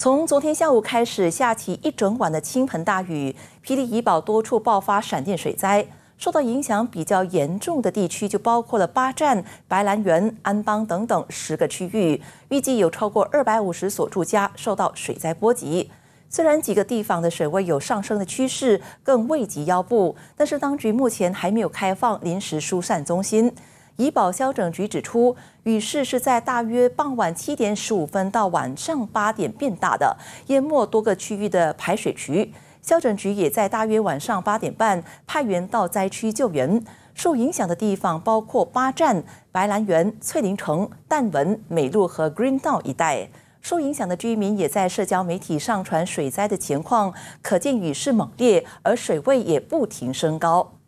从昨天下午开始下起一整晚的倾盆大雨，霹雳怡保多处爆发闪电水灾，受到影响比较严重的地区就包括了八站、白兰园、安邦等等十个区域，预计有超过二百五十所住家受到水灾波及。虽然几个地方的水位有上升的趋势，更未及腰部，但是当局目前还没有开放临时疏散中心。怡保消拯局指出，雨势是在大约傍晚七点十五分到晚上八点变大的，淹没多个区域的排水渠。消拯局也在大约晚上八点半派员到灾区救援。受影响的地方包括巴站、白兰园、翠林城、淡文、美路和 Green 道一带。受影响的居民也在社交媒体上传水灾的情况，可见雨势猛烈，而水位也不停升高。